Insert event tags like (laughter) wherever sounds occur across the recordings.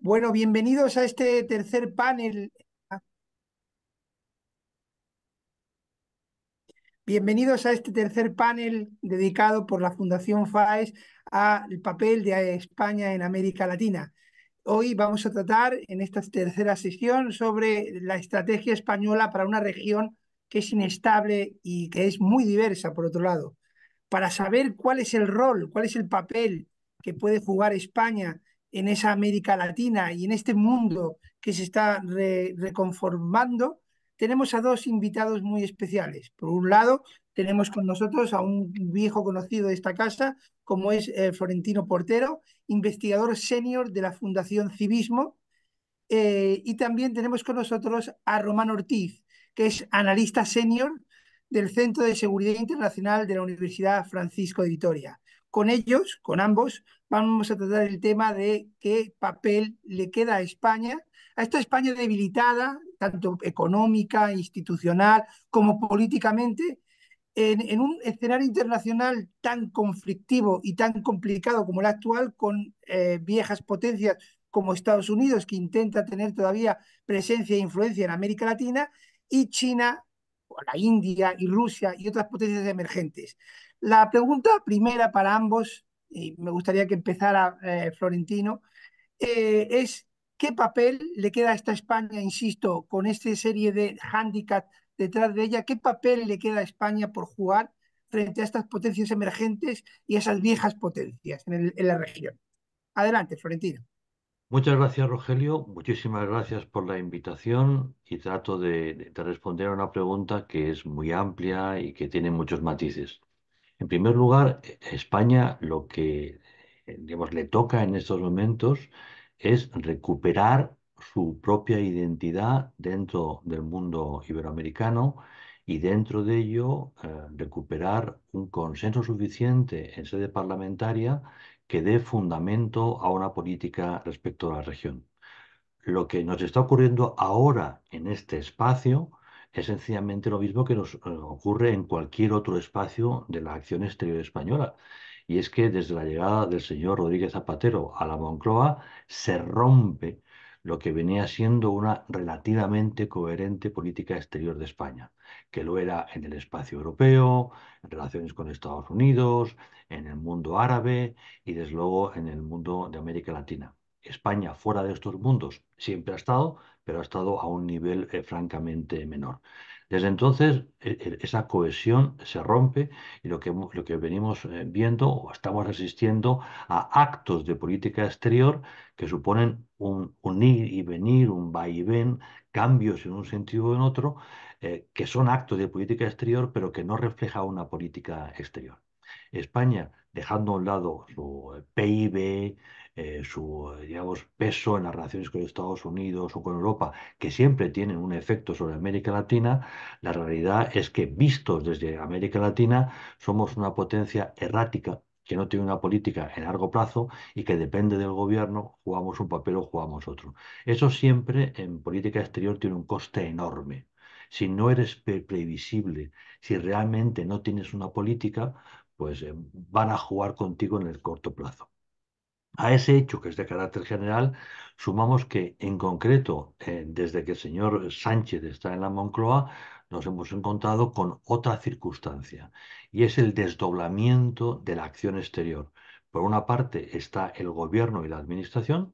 Bueno, bienvenidos a este tercer panel. Bienvenidos a este tercer panel dedicado por la Fundación FAES al papel de España en América Latina. Hoy vamos a tratar en esta tercera sesión sobre la estrategia española para una región que es inestable y que es muy diversa, por otro lado. Para saber cuál es el rol, cuál es el papel que puede jugar España en esa América Latina y en este mundo que se está reconformando, tenemos a dos invitados muy especiales. Por un lado, tenemos con nosotros a un viejo conocido de esta casa, como es eh, Florentino Portero, investigador senior de la Fundación Civismo. Eh, y también tenemos con nosotros a Román Ortiz, que es analista senior del Centro de Seguridad Internacional de la Universidad Francisco de Vitoria. Con ellos, con ambos, vamos a tratar el tema de qué papel le queda a España, a esta España debilitada, tanto económica, institucional, como políticamente, en, un escenario internacional tan conflictivo y tan complicado como el actual, con eh, viejas potencias como Estados Unidos, que intenta tener todavía presencia e influencia en América Latina, y China, o la India y Rusia y otras potencias emergentes. La pregunta primera para ambos, y me gustaría que empezara eh, Florentino, eh, es qué papel le queda a esta España, insisto, con esta serie de handicap detrás de ella, qué papel le queda a España por jugar frente a estas potencias emergentes y a esas viejas potencias en, la región. Adelante, Florentino. Muchas gracias, Rogelio. Muchísimas gracias por la invitación y trato de, responder a una pregunta que es muy amplia y que tiene muchos matices. En primer lugar, España lo que eh, le toca en estos momentos es recuperar su propia identidad dentro del mundo iberoamericano y dentro de ello eh, recuperar un consenso suficiente en sede parlamentaria que dé fundamento a una política respecto a la región. Lo que nos está ocurriendo ahora en este espacio es sencillamente lo mismo que nos eh, ocurre en cualquier otro espacio de la acción exterior española. Y es que desde la llegada del señor Rodríguez Zapatero a la Moncloa se rompe lo que venía siendo una relativamente coherente política exterior de España, que lo era en el espacio europeo, en relaciones con Estados Unidos, en el mundo árabe y desde luego en el mundo de América Latina. España fuera de estos mundos siempre ha estado, pero ha estado a un nivel eh, francamente menor. Desde entonces e, e, esa cohesión se rompe y lo que, lo que venimos eh, viendo o estamos asistiendo a actos de política exterior que suponen un, ir y venir, un va y ven, cambios en un sentido o en otro, eh, que son actos de política exterior pero que no reflejan una política exterior. España, dejando a un lado su PIB, eh, su eh, digamos, peso en las relaciones con Estados Unidos o con Europa, que siempre tienen un efecto sobre América Latina, la realidad es que vistos desde América Latina somos una potencia errática que no tiene una política en largo plazo y que depende del gobierno, jugamos un papel o jugamos otro. Eso siempre en política exterior tiene un coste enorme. Si no eres previsible, si realmente no tienes una política, pues eh, van a jugar contigo en el corto plazo. A ese hecho, que es de carácter general, sumamos que, en concreto, eh, desde que el señor Sánchez está en la Moncloa, nos hemos encontrado con otra circunstancia, y es el desdoblamiento de la acción exterior. Por una parte está el gobierno y la administración,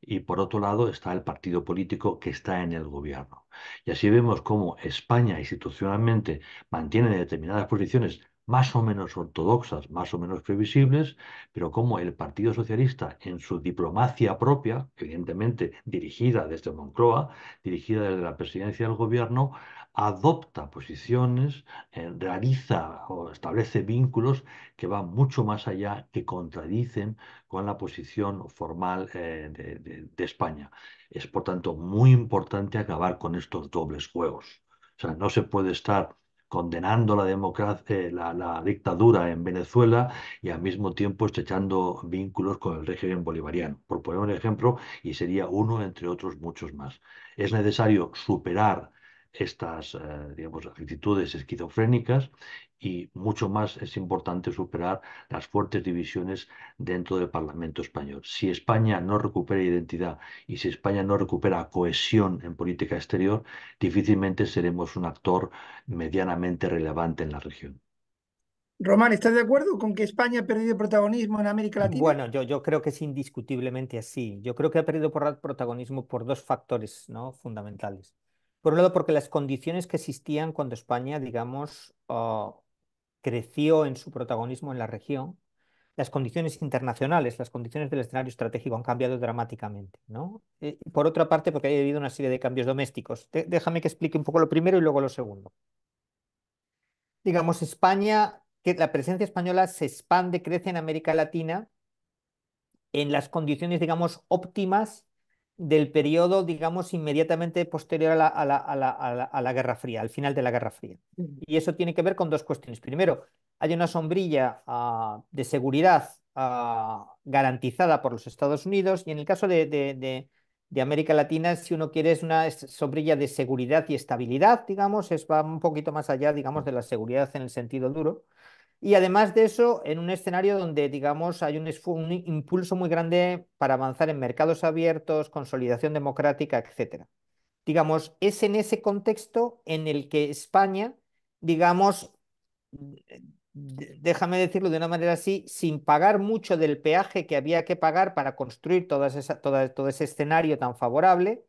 y por otro lado está el partido político que está en el gobierno. Y así vemos cómo España institucionalmente mantiene determinadas posiciones más o menos ortodoxas, más o menos previsibles, pero como el Partido Socialista en su diplomacia propia, evidentemente dirigida desde Moncloa, dirigida desde la presidencia del gobierno, adopta posiciones, eh, realiza o establece vínculos que van mucho más allá, que contradicen con la posición formal eh, de, de España. Es, por tanto, muy importante acabar con estos dobles juegos. O sea, no se puede estar condenando eh, la, la, dictadura en Venezuela y al mismo tiempo estrechando vínculos con el régimen bolivariano. Por poner un ejemplo, y sería uno entre otros muchos más. Es necesario superar estas, eh, actitudes esquizofrénicas y mucho más es importante superar las fuertes divisiones dentro del Parlamento español. Si España no recupera identidad y si España no recupera cohesión en política exterior, difícilmente seremos un actor medianamente relevante en la región. Román, ¿estás de acuerdo con que España ha perdido protagonismo en América Latina? Bueno, yo, creo que es indiscutiblemente así. Yo creo que ha perdido por protagonismo por dos factores ¿no? fundamentales. Por un lado, porque las condiciones que existían cuando España, digamos, ah, creció en su protagonismo en la región, las condiciones internacionales, las condiciones del escenario estratégico han cambiado dramáticamente. ¿no? Eh, por otra parte, porque ha habido una serie de cambios domésticos. déjame que explique un poco lo primero y luego lo segundo. Digamos, España, que la presencia española se expande, crece en América Latina en las condiciones, digamos, óptimas del periodo, digamos, inmediatamente posterior a la, Guerra Fría, al final de la Guerra Fría. Y eso tiene que ver con dos cuestiones. Primero, hay una sombrilla ah, de seguridad ah, garantizada por los Estados Unidos y en el caso de, de, América Latina, si uno quiere, es una sombrilla de seguridad y estabilidad, digamos, es, va un poquito más allá, digamos, de la seguridad en el sentido duro. Y además de eso, en un escenario donde, digamos, hay un, impulso muy grande para avanzar en mercados abiertos, consolidación democrática, etc. Digamos, es en ese contexto en el que España, digamos, déjame decirlo de una manera así, sin pagar mucho del peaje que había que pagar para construir todo ese escenario tan favorable,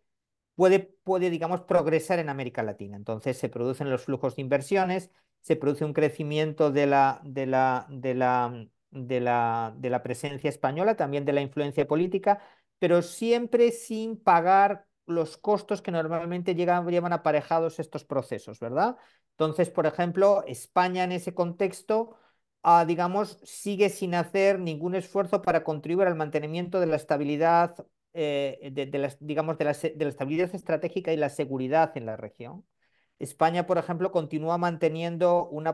puede, puede, digamos, progresar en América Latina. Entonces se producen los flujos de inversiones, se produce un crecimiento de la, presencia española, también de la influencia política, pero siempre sin pagar los costos que normalmente llevan aparejados estos procesos, ¿verdad? Entonces, por ejemplo, España en ese contexto, ah, digamos, sigue sin hacer ningún esfuerzo para contribuir al mantenimiento de la estabilidad, eh, digamos, de la estabilidad estratégica y la seguridad en la región. España, por ejemplo, continúa manteniendo una,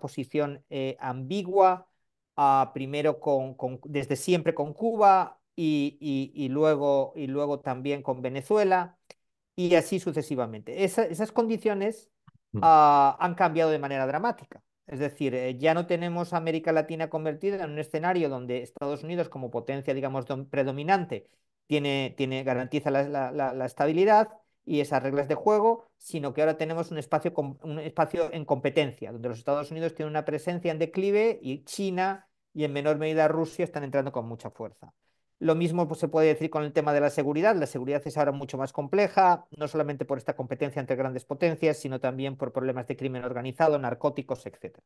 posición eh, ambigua, ah, primero con, desde siempre con Cuba y, luego, y luego también con Venezuela y así sucesivamente. esas condiciones mm. ah, han cambiado de manera dramática. Es decir, eh, ya no tenemos América Latina convertida en un escenario donde Estados Unidos, como potencia, digamos, predominante, tiene, tiene, garantiza la estabilidad y esas reglas de juego, sino que ahora tenemos un espacio, un espacio en competencia, donde los Estados Unidos tienen una presencia en declive y China y en menor medida Rusia están entrando con mucha fuerza. Lo mismo pues, se puede decir con el tema de la seguridad. La seguridad es ahora mucho más compleja, no solamente por esta competencia entre grandes potencias, sino también por problemas de crimen organizado, narcóticos, etc.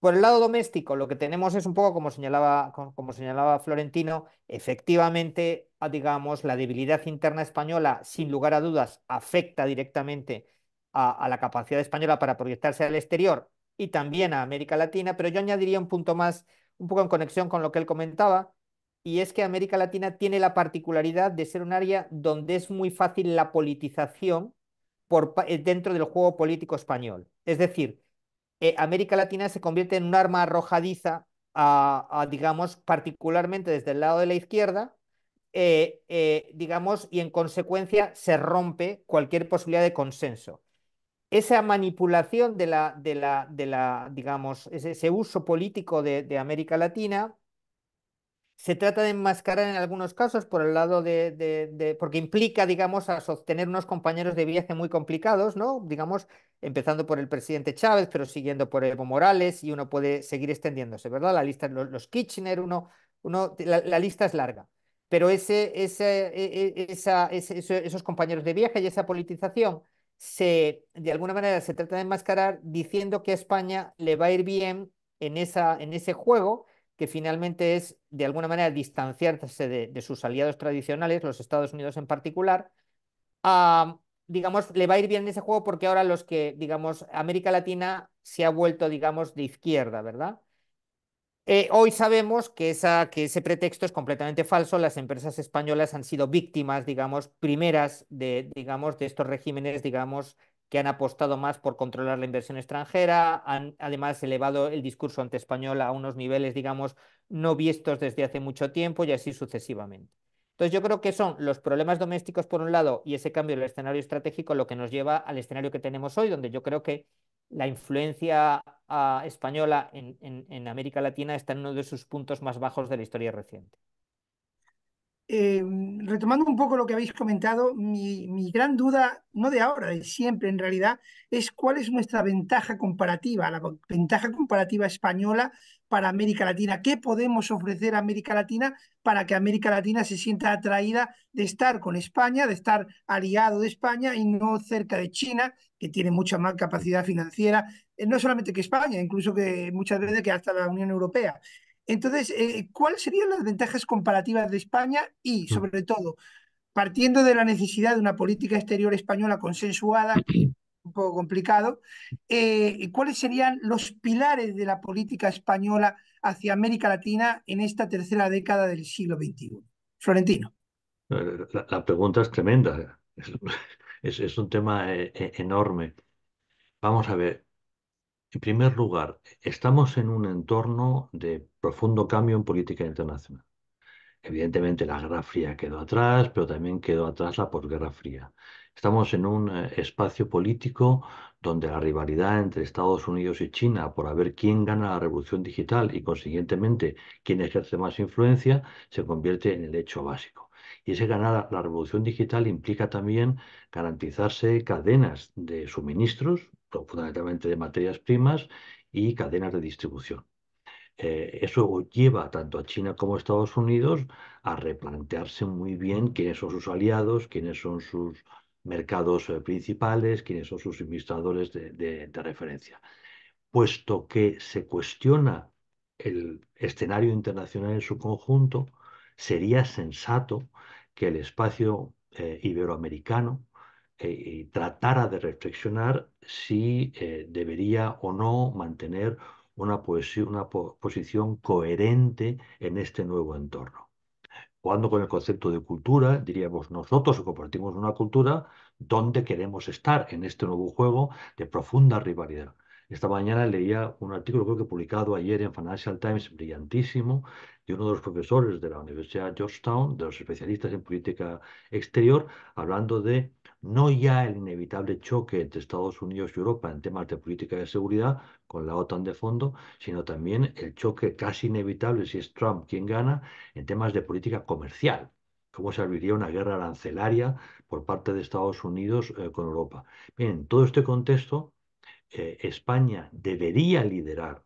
Por el lado doméstico, lo que tenemos es un poco como señalaba, como señalaba Florentino, efectivamente, ah, digamos, la debilidad interna española, sin lugar a dudas, afecta directamente a, la capacidad española para proyectarse al exterior y también a América Latina, pero yo añadiría un punto más, un poco en conexión con lo que él comentaba, y es que América Latina tiene la particularidad de ser un área donde es muy fácil la politización por, eh, dentro del juego político español. Es decir, eh, América Latina se convierte en un arma arrojadiza, digamos, particularmente desde el lado de la izquierda, eh, eh, digamos, y en consecuencia se rompe cualquier posibilidad de consenso. Esa manipulación de la, de la, de la digamos, ese, uso político de América Latina se trata de enmascarar en algunos casos por el lado de, porque implica, digamos, a sostener unos compañeros de viaje muy complicados, ¿no? Digamos, empezando por el presidente Chávez, pero siguiendo por Evo Morales, y uno puede seguir extendiéndose, ¿verdad? La lista, los, Kitchener, uno, uno, la, lista es larga. Pero ese, e, e, esos compañeros de viaje y esa politización se, de alguna manera, se trata de enmascarar diciendo que a España le va a ir bien en, esa, en ese juego que finalmente es, de alguna manera, distanciarse de, sus aliados tradicionales, los Estados Unidos en particular, digamos, le va a ir bien ese juego porque ahora los que, digamos, América Latina se ha vuelto, digamos, de izquierda, ¿verdad? Eh, hoy sabemos que, esa, que ese pretexto es completamente falso. Las empresas españolas han sido víctimas, digamos, primeras de, digamos, de estos regímenes, digamos, que han apostado más por controlar la inversión extranjera, han además elevado el discurso ante español a unos niveles, digamos, no vistos desde hace mucho tiempo y así sucesivamente. Entonces yo creo que son los problemas domésticos por un lado y ese cambio del escenario estratégico lo que nos lleva al escenario que tenemos hoy, donde yo creo que la influencia ah, española en América Latina está en uno de sus puntos más bajos de la historia reciente. Eh, retomando un poco lo que habéis comentado, mi, gran duda, no de ahora, de siempre en realidad, es cuál es nuestra ventaja comparativa, la ventaja comparativa española para América Latina. ¿Qué podemos ofrecer a América Latina para que América Latina se sienta atraída de estar con España, de estar aliado de España y no cerca de China, que tiene mucha más capacidad financiera, eh, no solamente que España, incluso que muchas veces que hasta la Unión Europea? Entonces, eh, ¿cuáles serían las ventajas comparativas de España y, mm. sobre todo, partiendo de la necesidad de una política exterior española consensuada, (clears throat) un poco complicado, eh, ¿cuáles serían los pilares de la política española hacia América Latina en esta tercera década del siglo XXI? Florentino. La, pregunta es tremenda, es, (laughs) un tema eh, e-, enorme. Vamos a ver, en primer lugar, estamos en un entorno de profundo cambio en política internacional. Evidentemente la Guerra Fría quedó atrás, pero también quedó atrás la posguerra fría. Estamos en un eh, espacio político donde la rivalidad entre Estados Unidos y China por ver quién gana la revolución digital y consiguientemente quién ejerce más influencia se convierte en el hecho básico. Y ese ganar la revolución digital implica también garantizarse cadenas de suministros fundamentalmente de materias primas y cadenas de distribución. Eh, eso lleva tanto a China como a Estados Unidos a replantearse muy bien quiénes son sus aliados, quiénes son sus mercados eh, principales, quiénes son sus administradores de, referencia. Puesto que se cuestiona el escenario internacional en su conjunto, sería sensato que el espacio eh, iberoamericano y eh, eh, tratara de reflexionar si eh, debería o no mantener una, posición, coherente en este nuevo entorno. Cuando con el concepto de cultura, diríamos nosotros o compartimos una cultura dónde queremos estar en este nuevo juego de profunda rivalidad. Esta mañana leía un artículo creo que publicado ayer en Financial Times, brillantísimo, de uno de los profesores de la Universidad Georgetown, de los especialistas en política exterior, hablando de no ya el inevitable choque entre Estados Unidos y Europa en temas de política de seguridad, con la OTAN de fondo, sino también el choque casi inevitable, si es Trump quien gana, en temas de política comercial, cómo serviría una guerra arancelaria por parte de Estados Unidos eh, con Europa. Bien, en todo este contexto, eh, España debería liderar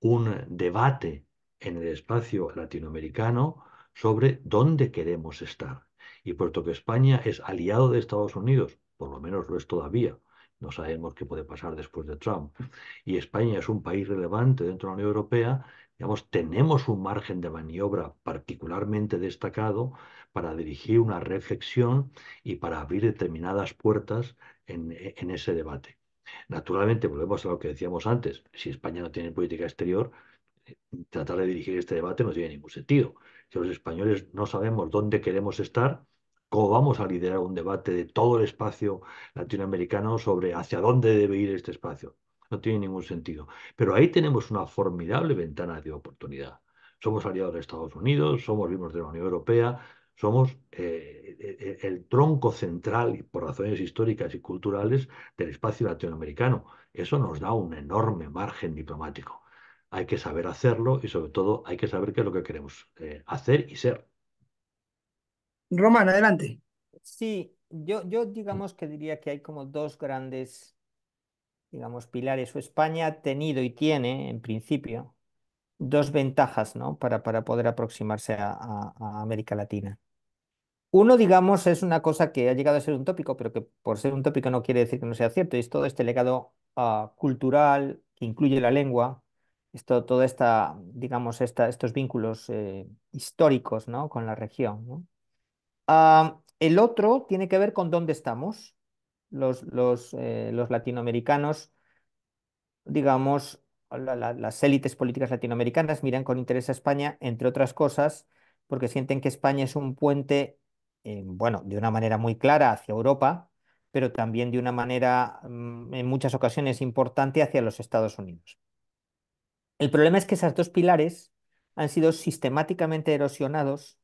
un debate en el espacio latinoamericano sobre dónde queremos estar. Y puesto que España es aliado de Estados Unidos, por lo menos lo es todavía, no sabemos qué puede pasar después de Trump, y España es un país relevante dentro de la Unión Europea, digamos, tenemos un margen de maniobra particularmente destacado para dirigir una reflexión y para abrir determinadas puertas en, en ese debate. Naturalmente, volvemos a lo que decíamos antes, si España no tiene política exterior, tratar de dirigir este debate no tiene ningún sentido. Si los españoles no sabemos dónde queremos estar, cómo vamos a liderar un debate de todo el espacio latinoamericano sobre hacia dónde debe ir este espacio. No tiene ningún sentido. Pero ahí tenemos una formidable ventana de oportunidad. Somos aliados de Estados Unidos, somos miembros de la Unión Europea, somos eh, eh, eh, el tronco central, por razones históricas y culturales, del espacio latinoamericano. Eso nos da un enorme margen diplomático. Hay que saber hacerlo y sobre todo hay que saber qué es lo que queremos hacer y ser. Román, adelante. Sí, yo, yo digamos que diría que hay como dos grandes, digamos, pilares. O España ha tenido y tiene, en principio, dos ventajas, ¿no? Para, para poder aproximarse a, América Latina. Uno, digamos, es una cosa que ha llegado a ser un tópico, pero que por ser un tópico no quiere decir que no sea cierto, es todo este legado ah, cultural que incluye la lengua, esto, toda esta, digamos, estos vínculos eh, históricos, ¿no? con la región, ¿no? Ah, el otro tiene que ver con dónde estamos. Los, eh, latinoamericanos, digamos, las élites políticas latinoamericanas miran con interés a España, entre otras cosas, porque sienten que España es un puente, eh, bueno, de una manera muy clara hacia Europa, pero también de una manera mm, en muchas ocasiones importante hacia los Estados Unidos. El problema es que esos dos pilares han sido sistemáticamente erosionados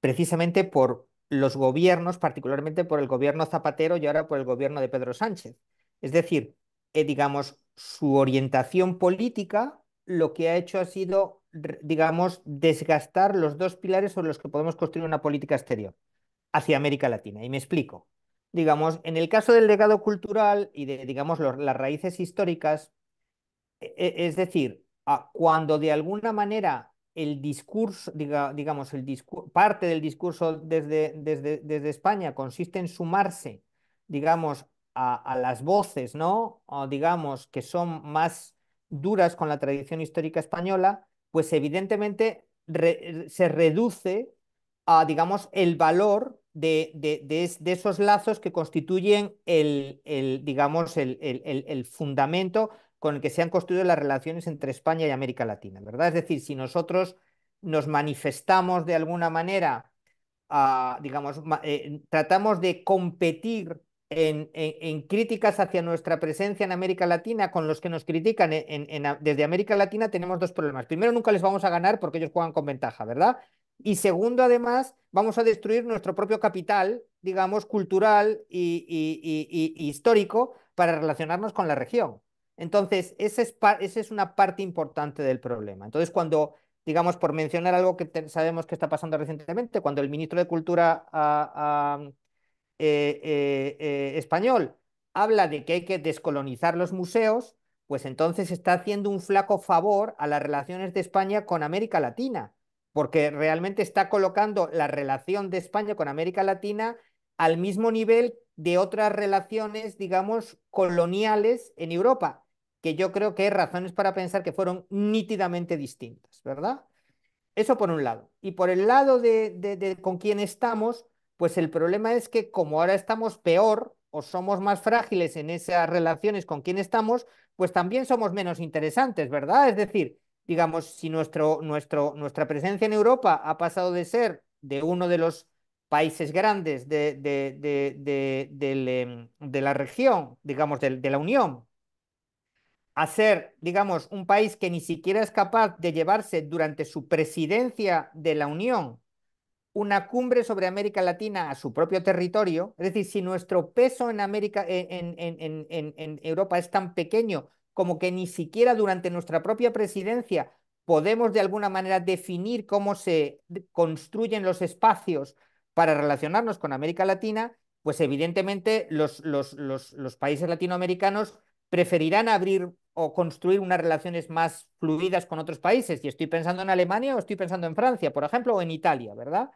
precisamente por los gobiernos, particularmente por el gobierno Zapatero y ahora por el gobierno de Pedro Sánchez. Es decir, eh, digamos, su orientación política lo que ha hecho ha sido, digamos, desgastar los dos pilares sobre los que podemos construir una política exterior hacia América Latina. Y me explico. Digamos, en el caso del legado cultural y de, digamos, las raíces históricas, e, e, es decir, cuando de alguna manera el discurso, digamos, el parte del discurso desde, desde, España consiste en sumarse, digamos, a, las voces, ¿no? digamos, que son más duras con la tradición histórica española, pues evidentemente se reduce a, digamos, el valor de, esos lazos que constituyen el, digamos, el, el, el fundamento con el que se han construido las relaciones entre España y América Latina, ¿verdad? Es decir, si nosotros nos manifestamos de alguna manera, ah, digamos, eh, tratamos de competir en, críticas hacia nuestra presencia en América Latina con los que nos critican desde América Latina, tenemos dos problemas. Primero, nunca les vamos a ganar porque ellos juegan con ventaja, ¿verdad? Y segundo, además, vamos a destruir nuestro propio capital, digamos, cultural y histórico para relacionarnos con la región. Entonces, esa es, una parte importante del problema. Entonces, cuando, digamos, por mencionar algo que sabemos que está pasando recientemente, cuando el ministro de Cultura ah, ah, eh, eh, eh, español habla de que hay que descolonizar los museos, pues entonces está haciendo un flaco favor a las relaciones de España con América Latina, porque realmente está colocando la relación de España con América Latina al mismo nivel de otras relaciones, digamos, coloniales en Europa que yo creo que hay razones para pensar que fueron nítidamente distintas, ¿verdad? Eso por un lado. Y por el lado de, con quién estamos, pues el problema es que como ahora estamos peor o somos más frágiles en esas relaciones con quién estamos, pues también somos menos interesantes, ¿verdad? Es decir, digamos, si nuestro, nuestro, nuestra presencia en Europa ha pasado de ser de uno de los países grandes de, de, de, de em, la región, digamos, de, la Unión, a ser, digamos, un país que ni siquiera es capaz de llevarse durante su presidencia de la Unión una cumbre sobre América Latina a su propio territorio, es decir, si nuestro peso en América, en, en, Europa es tan pequeño como que ni siquiera durante nuestra propia presidencia podemos de alguna manera definir cómo se construyen los espacios para relacionarnos con América Latina, pues evidentemente los, los, los países latinoamericanos preferirán abrir o construir unas relaciones más fluidas con otros países. Y estoy pensando en Alemania o estoy pensando en Francia, por ejemplo, o en Italia, ¿verdad?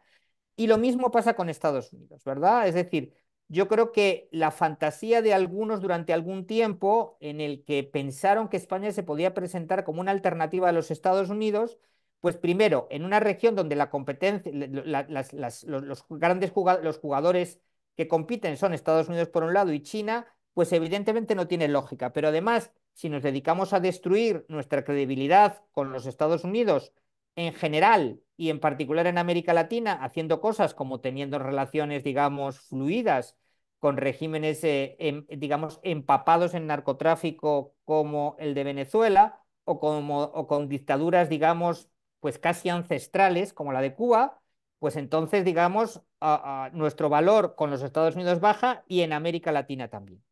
Y lo mismo pasa con Estados Unidos, ¿verdad? Es decir, yo creo que la fantasía de algunos durante algún tiempo en el que pensaron que España se podía presentar como una alternativa a los Estados Unidos, pues primero, en una región donde la competencia, los, grandes los jugadores que compiten son Estados Unidos por un lado y China, pues evidentemente no tiene lógica. Pero además, si nos dedicamos a destruir nuestra credibilidad con los Estados Unidos en general y en particular en América Latina, haciendo cosas como teniendo relaciones, digamos, fluidas con regímenes, eh, em, digamos, empapados en narcotráfico como el de Venezuela o, como, con dictaduras, digamos, pues casi ancestrales como la de Cuba, pues entonces, digamos, nuestro valor con los Estados Unidos baja y en América Latina también.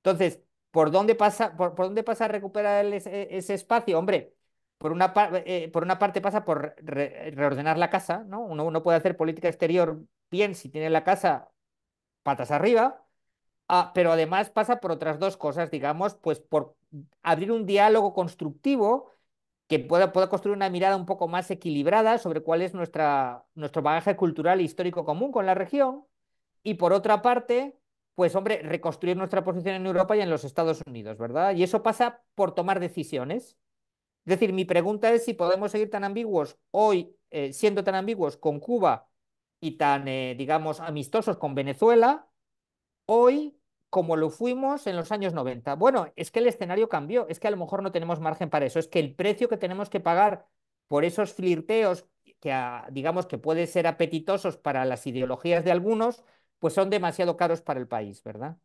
Entonces, ¿Por dónde pasa, por, dónde pasa a recuperar ese, espacio? Hombre, por una, eh, eh, por una parte pasa por reordenar la casa, ¿no? Uno, uno, puede hacer política exterior bien si tiene la casa patas arriba, ah, pero además pasa por otras dos cosas, digamos, pues por abrir un diálogo constructivo que pueda, pueda construir una mirada un poco más equilibrada sobre cuál es nuestra, nuestro bagaje cultural e histórico común con la región, y por otra parte, pues hombre, reconstruir nuestra posición en Europa y en los Estados Unidos, ¿verdad? Y eso pasa por tomar decisiones. Es decir, mi pregunta es si podemos seguir tan ambiguos hoy, eh, siendo tan ambiguos con Cuba y tan, eh, digamos, amistosos con Venezuela, hoy como lo fuimos en los años 90. Bueno, es que el escenario cambió, es que a lo mejor no tenemos margen para eso, es que el precio que tenemos que pagar por esos flirteos que, digamos, que pueden ser apetitosos para las ideologías de algunos, pues son demasiado caros para el país, ¿verdad?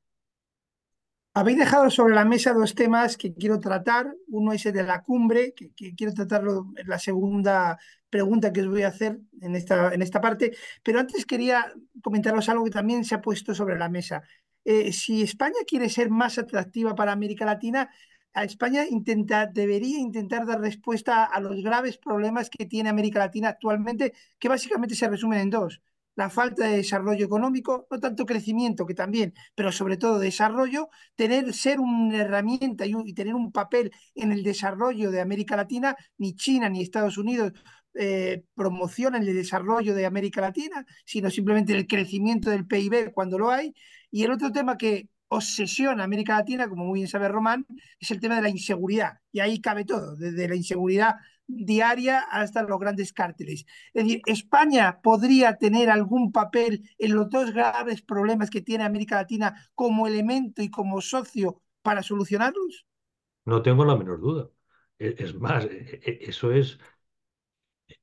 Habéis dejado sobre la mesa dos temas que quiero tratar. Uno es el de la cumbre, que, quiero tratarlo en la segunda pregunta que os voy a hacer en esta, en esta parte. Pero antes quería comentaros algo que también se ha puesto sobre la mesa. Eh, si España quiere ser más atractiva para América Latina, España intenta, debería intentar dar respuesta a los graves problemas que tiene América Latina actualmente, que básicamente se resumen en dos la falta de desarrollo económico, no tanto crecimiento que también, pero sobre todo desarrollo, tener, ser una herramienta y, tener un papel en el desarrollo de América Latina, ni China ni Estados Unidos eh, promocionan el desarrollo de América Latina, sino simplemente el crecimiento del PIB cuando lo hay. Y el otro tema que obsesiona América Latina, como muy bien sabe Román, es el tema de la inseguridad. Y ahí cabe todo, desde la inseguridad diaria hasta los grandes cárteles. Es decir, España podría tener algún papel en los dos graves problemas que tiene América Latina como elemento y como socio para solucionarlos. No tengo la menor duda. E, es más, e, e, eso es,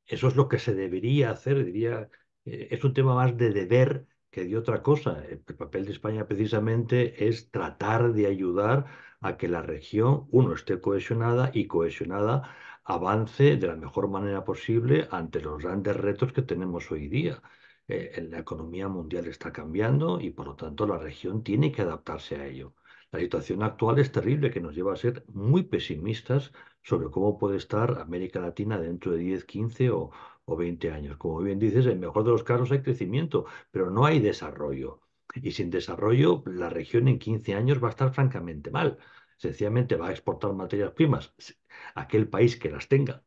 eso es lo que se debería hacer, diría, es un tema más de deber que de otra cosa. El papel de España precisamente es tratar de ayudar a que la región, uno, esté cohesionada y cohesionada avance de la mejor manera posible ante los grandes retos que tenemos hoy día. Eh, la economía mundial está cambiando y por lo tanto la región tiene que adaptarse a ello. La situación actual es terrible que nos lleva a ser muy pesimistas sobre cómo puede estar América Latina dentro de 10, 15 o, 20 años. Como bien dices, en mejor de los casos hay crecimiento, pero no hay desarrollo. Y sin desarrollo, la región en 15 años va a estar francamente mal sencillamente va a exportar materias primas a aquel país que las tenga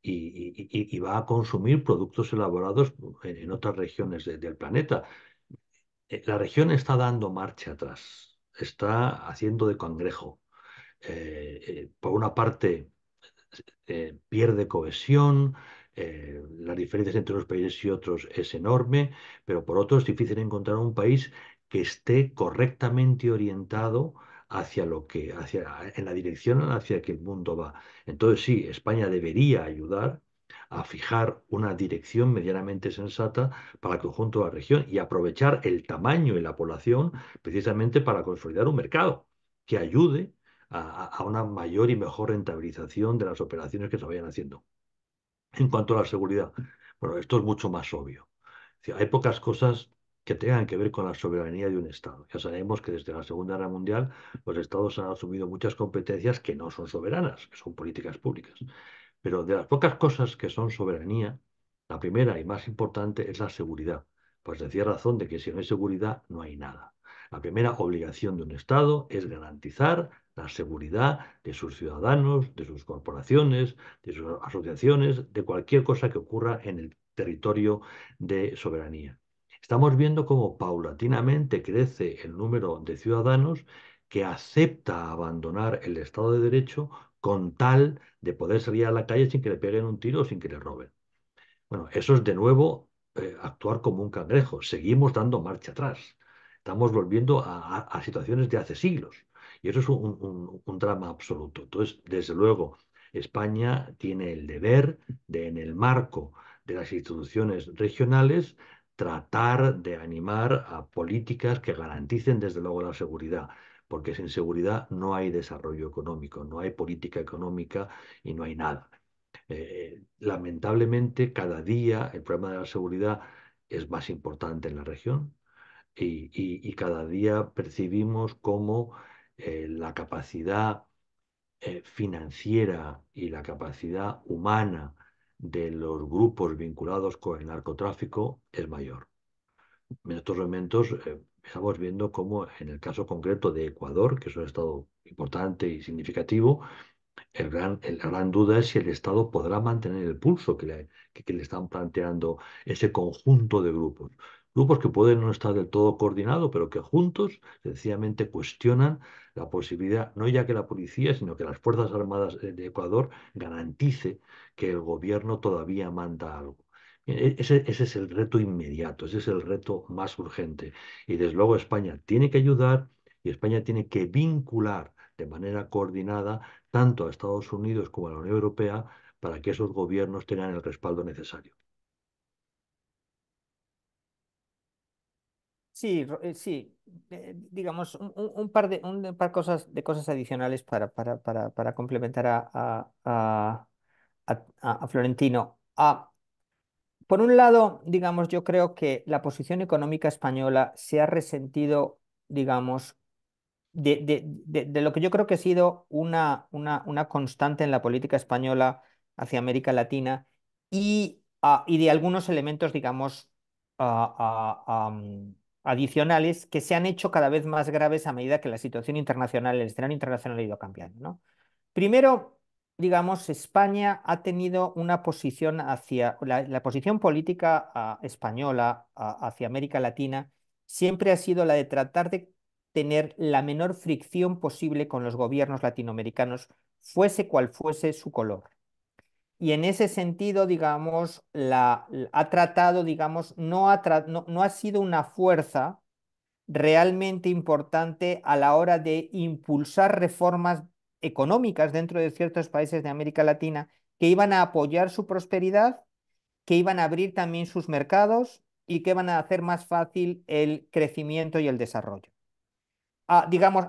y, va a consumir productos elaborados en, otras regiones del planeta. Eh, la región está dando marcha atrás, está haciendo de cangrejo. Eh, eh, por una parte, pierde cohesión, la las diferencias entre unos países y otros es enorme, pero por otro es difícil encontrar un país que esté correctamente orientado hacia lo que, hacia, en la dirección hacia que el mundo va. Entonces sí, España debería ayudar a fijar una dirección medianamente sensata para el conjunto de la región y aprovechar el tamaño y la población precisamente para consolidar un mercado que ayude a, a una mayor y mejor rentabilización de las operaciones que se vayan haciendo. En cuanto a la seguridad, bueno, esto es mucho más obvio. Hay pocas cosas que tengan que ver con la soberanía de un Estado. Ya sabemos que desde la Segunda Guerra Mundial los Estados han asumido muchas competencias que no son soberanas, que son políticas públicas. Pero de las pocas cosas que son soberanía, la primera y más importante es la seguridad. Pues decía razón de que si no hay seguridad, no hay nada. La primera obligación de un Estado es garantizar la seguridad de sus ciudadanos, de sus corporaciones, de sus asociaciones, de cualquier cosa que ocurra en el territorio de soberanía estamos viendo cómo paulatinamente crece el número de ciudadanos que acepta abandonar el Estado de Derecho con tal de poder salir a la calle sin que le peguen un tiro o sin que le roben. Bueno, eso es de nuevo eh, actuar como un cangrejo. Seguimos dando marcha atrás. Estamos volviendo a, situaciones de hace siglos. Y eso es un, un drama absoluto. Entonces, desde luego, España tiene el deber de, en el marco de las instituciones regionales, tratar de animar a políticas que garanticen desde luego la seguridad, porque sin seguridad no hay desarrollo económico, no hay política económica y no hay nada. Eh, lamentablemente, cada día el problema de la seguridad es más importante en la región y, cada día percibimos cómo eh, la capacidad eh, financiera y la capacidad humana de los grupos vinculados con el narcotráfico es mayor. En estos momentos eh, estamos viendo cómo en el caso concreto de Ecuador, que es un estado importante y significativo, la gran duda es si el Estado podrá mantener el pulso que le están planteando ese conjunto de grupos grupos que pueden no estar del todo coordinados, pero que juntos sencillamente cuestionan la posibilidad, no ya que la policía, sino que las Fuerzas Armadas eh, de Ecuador garantice que el gobierno todavía manda algo. E, e, ese, ese, es el reto inmediato, ese es el reto más urgente. Y desde luego España tiene que ayudar y España tiene que vincular de manera coordinada tanto a Estados Unidos como a la Unión Europea para que esos gobiernos tengan el respaldo necesario. Sí, eh, sí. Eh, digamos, un, par de un par cosas, de cosas adicionales para, para, complementar a, a, a, Florentino. Ah, por un lado, digamos, yo creo que la posición económica española se ha resentido, digamos, de, lo que yo creo que ha sido una, una, una constante en la política española hacia América Latina y, ah, de algunos elementos, digamos, ah, adicionales que se han hecho cada vez más graves a medida que la situación internacional, el escenario internacional ha ido cambiando. Primero, digamos, España ha tenido una posición hacia, la, posición política ah, española ah, hacia América Latina siempre ha sido la de tratar de tener la menor fricción posible con los gobiernos latinoamericanos, fuese cual fuese su color y en ese sentido, digamos, la, ha tratado, digamos, no ha, no, ha sido una fuerza realmente importante a la hora de impulsar reformas económicas dentro de ciertos países de América Latina que iban a apoyar su prosperidad, que iban a abrir también sus mercados y que iban a hacer más fácil el crecimiento y el desarrollo. Ah, digamos,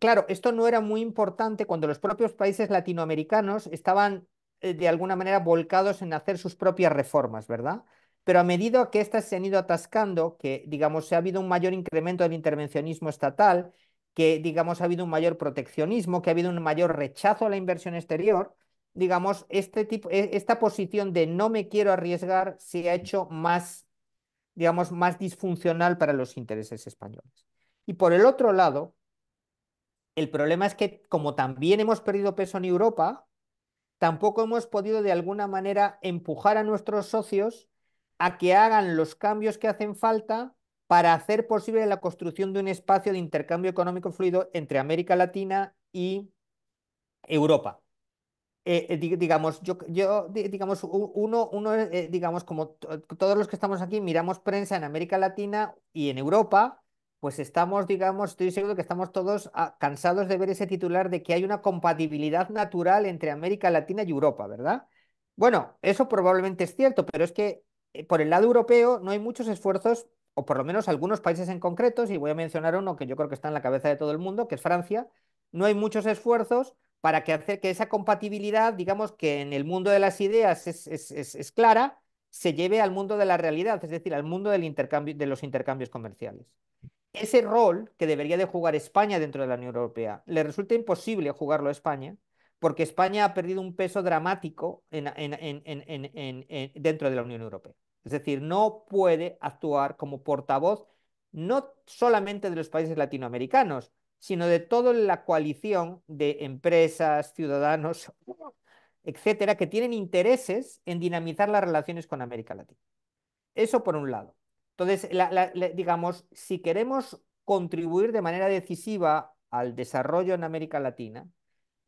claro, esto no era muy importante cuando los propios países latinoamericanos estaban eh, de alguna manera volcados en hacer sus propias reformas, ¿verdad? Pero a medida que éstas se han ido atascando, que digamos se ha habido un mayor incremento del intervencionismo estatal, que digamos ha habido un mayor proteccionismo, que ha habido un mayor rechazo a la inversión exterior, digamos, este tipo, e, esta posición de no me quiero arriesgar se ha hecho más, digamos, más disfuncional para los intereses españoles. Y por el otro lado, el problema es que como también hemos perdido peso en Europa, tampoco hemos podido de alguna manera empujar a nuestros socios a que hagan los cambios que hacen falta para hacer posible la construcción de un espacio de intercambio económico fluido entre América Latina y Europa. Eh, eh, digamos, yo, digamos, uno, uno eh, digamos, como todos los que estamos aquí, miramos prensa en América Latina y en Europa, pues estamos, digamos, estoy seguro que estamos todos ah, cansados de ver ese titular de que hay una compatibilidad natural entre América Latina y Europa, ¿verdad? Bueno, eso probablemente es cierto, pero es que eh, por el lado europeo no hay muchos esfuerzos, o por lo menos algunos países en concretos, y voy a mencionar uno que yo creo que está en la cabeza de todo el mundo, que es Francia, no hay muchos esfuerzos para que hacer que esa compatibilidad, digamos, que en el mundo de las ideas es, clara, se lleve al mundo de la realidad, es decir, al mundo del intercambio, de los intercambios comerciales ese rol que debería de jugar España dentro de la Unión Europea. Le resulta imposible jugarlo a España porque España ha perdido un peso dramático dentro de la Unión Europea. Es decir, no puede actuar como portavoz no solamente de los países latinoamericanos, sino de toda la coalición de empresas, ciudadanos, (laughs) etcétera, que tienen intereses en dinamizar las relaciones con América Latina. Eso por un lado. Entonces, digamos, si queremos contribuir de manera decisiva al desarrollo en América Latina,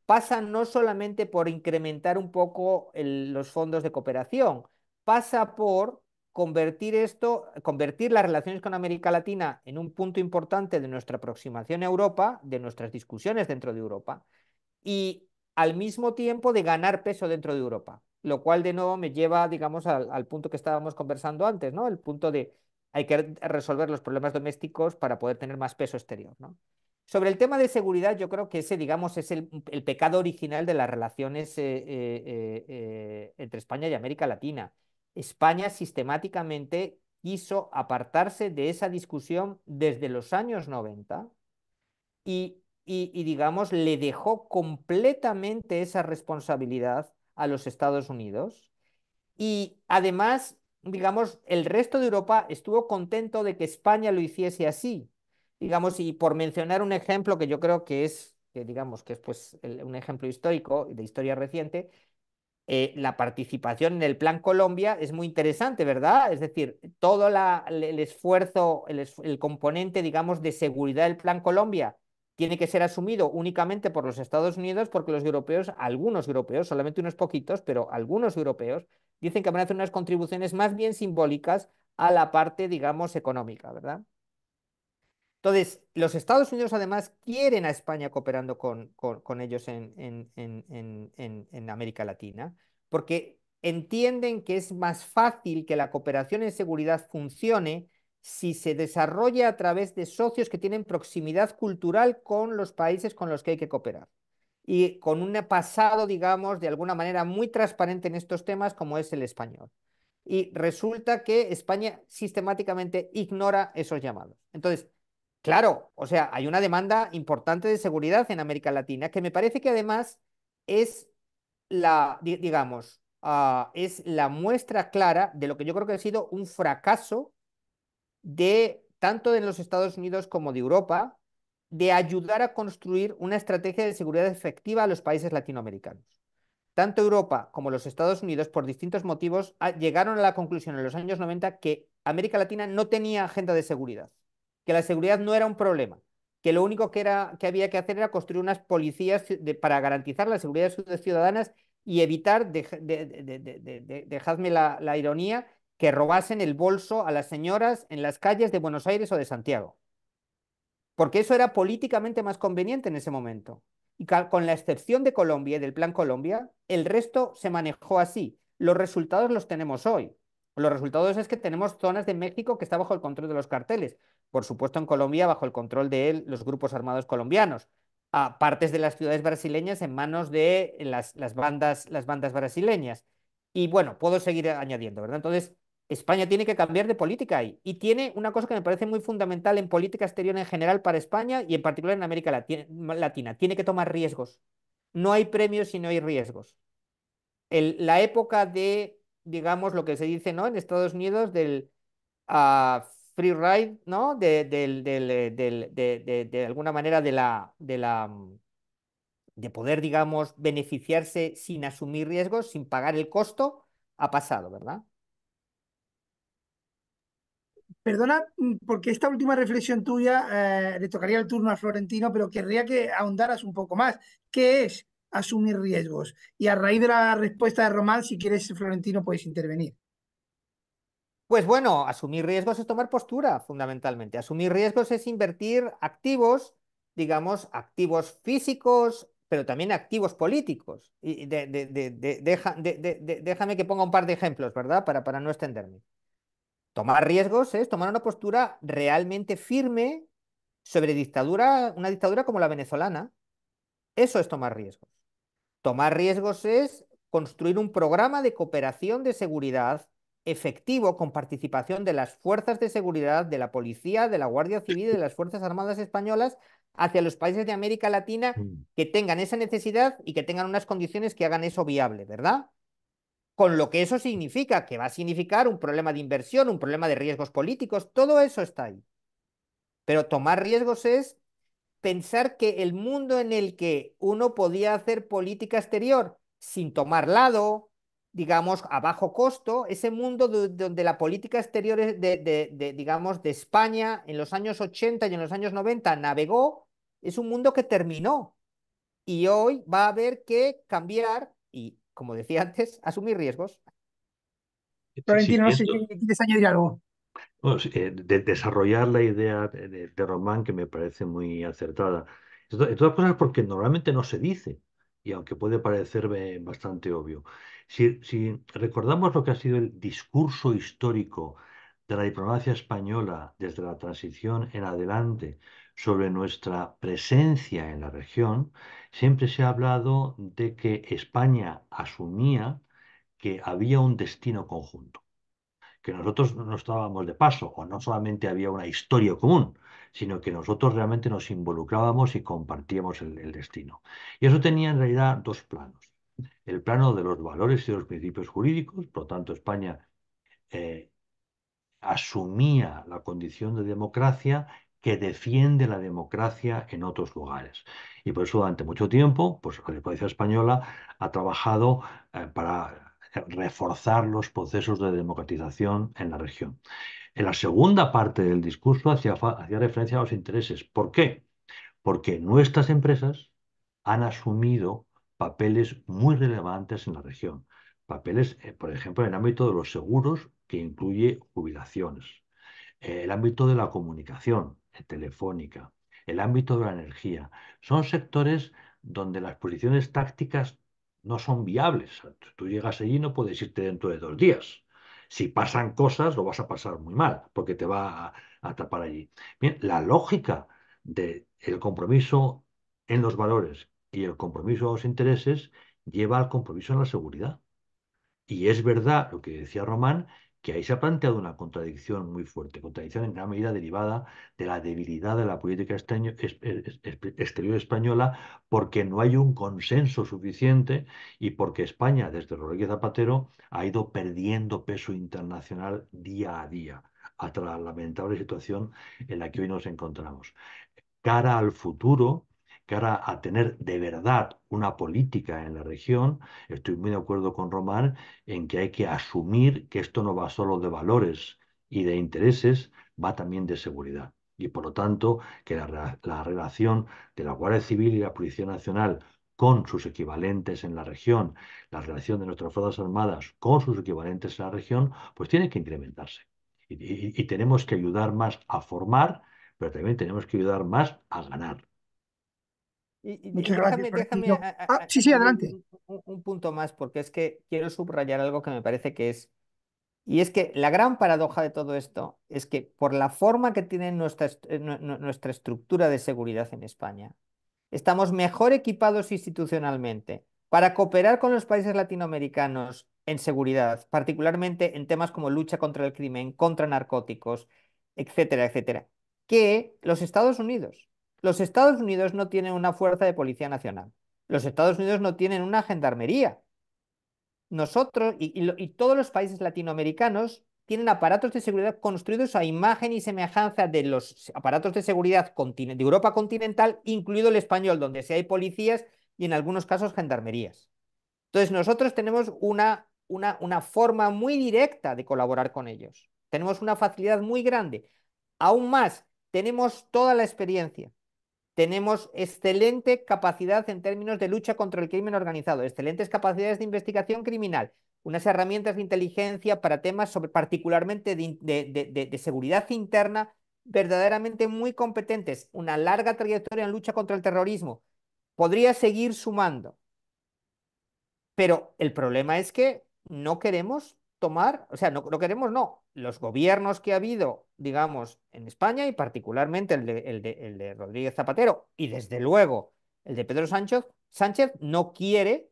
pasa no solamente por incrementar un poco los fondos de cooperación, pasa por convertir esto, convertir las relaciones con América Latina en un punto importante de nuestra aproximación a Europa, de nuestras discusiones dentro de Europa, y al mismo tiempo de ganar peso dentro de Europa, lo cual de nuevo me lleva, digamos, al, al punto que estábamos conversando antes, ¿no? El punto de hay que resolver los problemas domésticos para poder tener más peso exterior. Sobre el tema de seguridad, yo creo que ese, digamos, es el, pecado original de las relaciones eh, eh, eh, entre España y América Latina. España sistemáticamente quiso apartarse de esa discusión desde los años 90 y, y digamos, le dejó completamente esa responsabilidad a los Estados Unidos. Y además digamos, el resto de Europa estuvo contento de que España lo hiciese así. Digamos, y por mencionar un ejemplo que yo creo que es, digamos, que es pues un ejemplo histórico, de historia reciente, eh, la participación en el Plan Colombia es muy interesante, ¿verdad? Es decir, todo el esfuerzo, el componente, digamos, de seguridad del Plan Colombia tiene que ser asumido únicamente por los Estados Unidos porque los europeos, algunos europeos, solamente unos poquitos, pero algunos europeos, dicen que van a hacer unas contribuciones más bien simbólicas a la parte, digamos, económica, ¿verdad? Entonces, los Estados Unidos además quieren a España cooperando con, ellos en, América Latina, porque entienden que es más fácil que la cooperación en seguridad funcione si se desarrolla a través de socios que tienen proximidad cultural con los países con los que hay que cooperar y con un pasado, digamos, de alguna manera muy transparente en estos temas como es el español. Y resulta que España sistemáticamente ignora esos llamados. Entonces, claro, o sea, hay una demanda importante de seguridad en América Latina que me parece que además es la, digamos, ah, es la muestra clara de lo que yo creo que ha sido un fracaso de tanto de los Estados Unidos como de Europa de ayudar a construir una estrategia de seguridad efectiva a los países latinoamericanos. Tanto Europa como los Estados Unidos, por distintos motivos, ah, llegaron a la conclusión en los años 90 que América Latina no tenía agenda de seguridad, que la seguridad no era un problema, que lo único que, era, que había que hacer era construir unas policías para garantizar la seguridad de sus ciudadanas y evitar, dejadme la, la ironía, que robasen el bolso a las señoras en las calles de Buenos Aires o de Santiago porque eso era políticamente más conveniente en ese momento. Y con la excepción de Colombia y del Plan Colombia, el resto se manejó así. Los resultados los tenemos hoy. Los resultados es que tenemos zonas de México que está bajo el control de los carteles. Por supuesto, en Colombia, bajo el control de los grupos armados colombianos. A partes de las ciudades brasileñas en manos de las, bandas, las bandas brasileñas. Y bueno, puedo seguir añadiendo, ¿verdad? Entonces, España tiene que cambiar de política ahí. Y tiene una cosa que me parece muy fundamental en política exterior en general para España y en particular en América Latina. Tiene que tomar riesgos. No hay premios si no hay riesgos. la época de, digamos, lo que se dice ¿no? en Estados Unidos del ah, free ride, ¿no? De, eh, alguna manera de de la mm, de poder, digamos, beneficiarse sin asumir riesgos, sin pagar el costo, ha pasado, ¿verdad? Perdona, mm, porque esta última reflexión tuya eh, le tocaría el turno a Florentino, pero querría que ahondaras un poco más. ¿Qué es asumir riesgos? Y a raíz de la respuesta de Román, si quieres, Florentino, puedes intervenir. Pues bueno, asumir riesgos es tomar postura, fundamentalmente. Asumir riesgos es invertir activos, digamos, activos físicos, pero también activos políticos. Y de, déjame que ponga un par de ejemplos, ¿verdad? Para, para no extenderme. Tomar riesgos es tomar una postura realmente firme sobre dictadura, una dictadura como la venezolana. Eso es tomar riesgos. Tomar riesgos es construir un programa de cooperación de seguridad efectivo con participación de las fuerzas de seguridad, de la policía, de la Guardia Civil de las Fuerzas Armadas Españolas hacia los países de América Latina mm. que tengan esa necesidad y que tengan unas condiciones que hagan eso viable, ¿verdad? con lo que eso significa, que va a significar un problema de inversión, un problema de riesgos políticos, todo eso está ahí. Pero tomar riesgos es pensar que el mundo en el que uno podía hacer política exterior sin tomar lado, digamos, a bajo costo, ese mundo donde la política exterior de, digamos, de España en los años 80 y en los años 90 navegó, es un mundo que terminó. Y hoy va a haber que cambiar y como decía antes, asumir riesgos. Florentino, no si quieres añadir algo. Pues, eh, desarrollar la idea de, Román que me parece muy acertada. En todas cosas porque normalmente no se dice, y aunque puede parecer bastante obvio. si recordamos lo que ha sido el discurso histórico de la diplomacia española desde la transición en adelante, sobre nuestra presencia en la región, siempre se ha hablado de que España asumía que había un destino conjunto, que nosotros no estábamos de paso o no solamente había una historia común, sino que nosotros realmente nos involucrábamos y compartíamos el, destino. Y eso tenía en realidad dos planos. El plano de los valores y los principios jurídicos, por lo tanto España eh, asumía la condición de democracia que defiende la democracia en otros lugares. Y por eso durante mucho tiempo, pues la Policía española ha trabajado eh, para reforzar los procesos de democratización en la región. En la segunda parte del discurso hacía, referencia a los intereses. ¿Por qué? Porque nuestras empresas han asumido papeles muy relevantes en la región. Papeles, eh, por ejemplo, en el ámbito de los seguros, que incluye jubilaciones. el ámbito de la comunicación, Telefónica, el ámbito de la energía. Son sectores donde las posiciones tácticas no son viables. Tú llegas allí y no puedes irte dentro de dos días. Si pasan cosas, lo vas a pasar muy mal, porque te va a, atrapar allí. Bien, la lógica del compromiso en los valores y el compromiso a los intereses lleva al compromiso en la seguridad. Y es verdad lo que decía Román, que ahí se ha planteado una contradicción muy fuerte, contradicción en gran medida derivada de la debilidad de la política exterior española, porque no hay un consenso suficiente y porque España, desde Rodríguez Zapatero, ha ido perdiendo peso internacional día a día, hasta la lamentable situación en la que hoy nos encontramos. Cara al futuro, cara a tener de verdad una política en la región. Estoy muy de acuerdo con Román en que hay que asumir que esto no va solo de valores y de intereses, va también de seguridad. Y por lo tanto, que la, relación de la Guardia Civil y la Policía Nacional con sus equivalentes en la región, la relación de nuestras Fuerzas Armadas con sus equivalentes en la región, pues tiene que incrementarse. y, tenemos que ayudar más a formar, pero también tenemos que ayudar más a ganar adelante. Un, punto más, porque es que quiero subrayar algo que me parece que es. Y es que la gran paradoja de todo esto es que por la forma que tiene nuestra, eh, nuestra estructura de seguridad en España, estamos mejor equipados institucionalmente para cooperar con los países latinoamericanos en seguridad, particularmente en temas como lucha contra el crimen, contra narcóticos, etcétera, etcétera, que los Estados Unidos. Los Estados Unidos no tienen una fuerza de policía nacional. Los Estados Unidos no tienen una gendarmería. Nosotros y, todos los países latinoamericanos tienen aparatos de seguridad construidos a imagen y semejanza de los aparatos de seguridad de Europa continental, incluido el español, donde sí hay policías y en algunos casos gendarmerías. Entonces nosotros tenemos una, una, una forma muy directa de colaborar con ellos. Tenemos una facilidad muy grande. Aún más, tenemos toda la experiencia. Tenemos excelente capacidad en términos de lucha contra el crimen organizado, excelentes capacidades de investigación criminal, unas herramientas de inteligencia para temas particularmente de seguridad interna verdaderamente muy competentes, una larga trayectoria en lucha contra el terrorismo. Podría seguir sumando. Pero el problema es que no queremos tomar, o sea, no, lo queremos, no, los gobiernos que ha habido, digamos, en España y particularmente el de, el de, el de Rodríguez Zapatero y desde luego el de Pedro Sánchez, Sánchez no quiere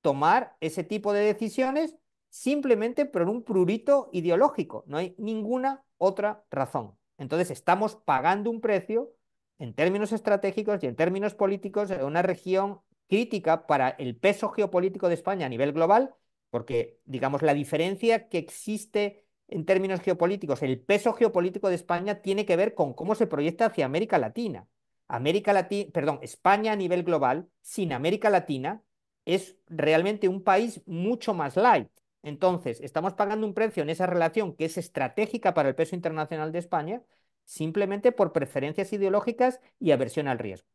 tomar ese tipo de decisiones simplemente por un prurito ideológico, no hay ninguna otra razón. Entonces estamos pagando un precio en términos estratégicos y en términos políticos de una región crítica para el peso geopolítico de España a nivel global porque, digamos, la diferencia que existe en términos geopolíticos, el peso geopolítico de España tiene que ver con cómo se proyecta hacia América Latina. América Latina, perdón, España a nivel global, sin América Latina, es realmente un país mucho más light. Entonces, estamos pagando un precio en esa relación que es estratégica para el peso internacional de España, simplemente por preferencias ideológicas y aversión al riesgo.